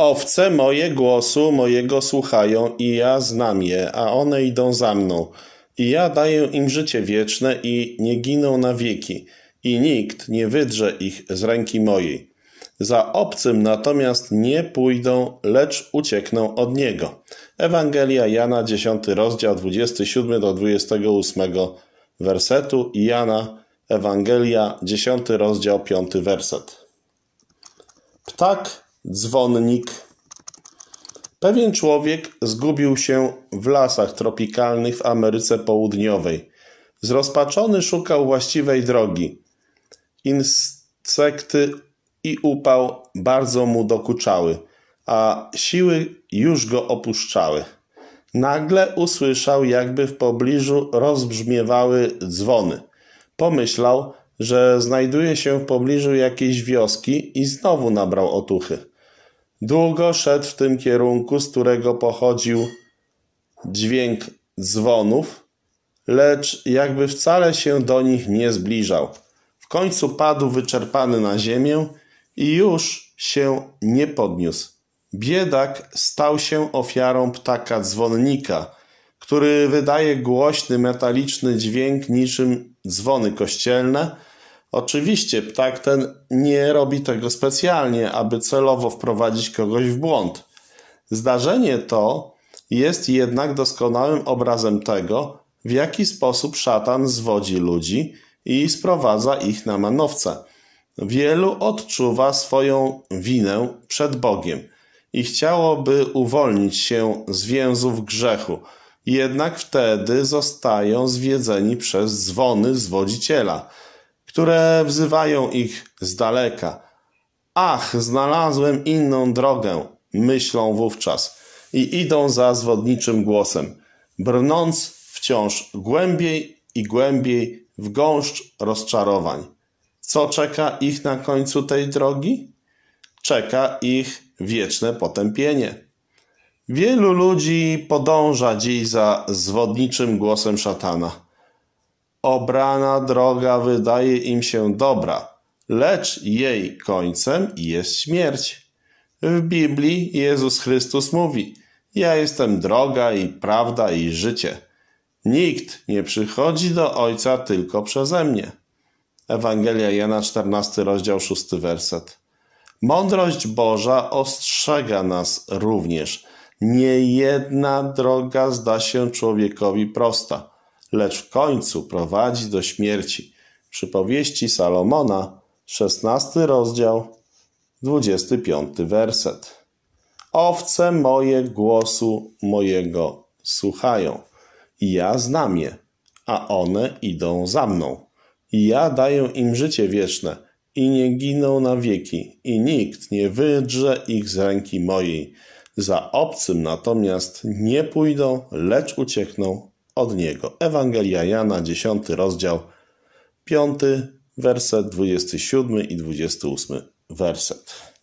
Owce moje głosu mojego słuchają i ja znam je, a one idą za mną. I ja daję im życie wieczne i nie giną na wieki, i nikt nie wydrze ich z ręki mojej. Za obcym natomiast nie pójdą, lecz uciekną od niego. Ewangelia Jana 10 rozdział 27 do 28 wersetu i Jana Ewangelia 10 rozdział 5 werset. Ptak dzwonnik. Pewien człowiek zgubił się w lasach tropikalnych w Ameryce Południowej. Zrozpaczony szukał właściwej drogi. Insekty i upał bardzo mu dokuczały, a siły już go opuszczały. Nagle usłyszał, jakby w pobliżu rozbrzmiewały dzwony. Pomyślał, że znajduje się w pobliżu jakiejś wioski i znowu nabrał otuchy. Długo szedł w tym kierunku, z którego pochodził dźwięk dzwonów, lecz jakby wcale się do nich nie zbliżał. W końcu padł wyczerpany na ziemię i już się nie podniósł. Biedak stał się ofiarą ptaka dzwonnika, który wydaje głośny metaliczny dźwięk niczym dzwony kościelne, Oczywiście ptak ten nie robi tego specjalnie, aby celowo wprowadzić kogoś w błąd. Zdarzenie to jest jednak doskonałym obrazem tego, w jaki sposób szatan zwodzi ludzi i sprowadza ich na manowce. Wielu odczuwa swoją winę przed Bogiem i chciałoby uwolnić się z więzów grzechu, jednak wtedy zostają zwiedzeni przez dzwony zwodziciela – które wzywają ich z daleka. Ach, znalazłem inną drogę, myślą wówczas i idą za zwodniczym głosem, brnąc wciąż głębiej i głębiej w gąszcz rozczarowań. Co czeka ich na końcu tej drogi? Czeka ich wieczne potępienie. Wielu ludzi podąża dziś za zwodniczym głosem szatana obrana droga wydaje im się dobra, lecz jej końcem jest śmierć. W Biblii Jezus Chrystus mówi: Ja jestem droga i prawda i życie. Nikt nie przychodzi do Ojca tylko przeze mnie. Ewangelia Jana 14, rozdział 6, werset. Mądrość Boża ostrzega nas również. Nie jedna droga zda się człowiekowi prosta lecz w końcu prowadzi do śmierci. Przypowieści Salomona, 16 rozdział, 25 werset. Owce moje głosu mojego słuchają, i ja znam je, a one idą za mną. I ja daję im życie wieczne, i nie giną na wieki, i nikt nie wydrze ich z ręki mojej. Za obcym natomiast nie pójdą, lecz uciekną od niego. Ewangelia Jana, 10 rozdział, 5 werset 27 i 28 werset.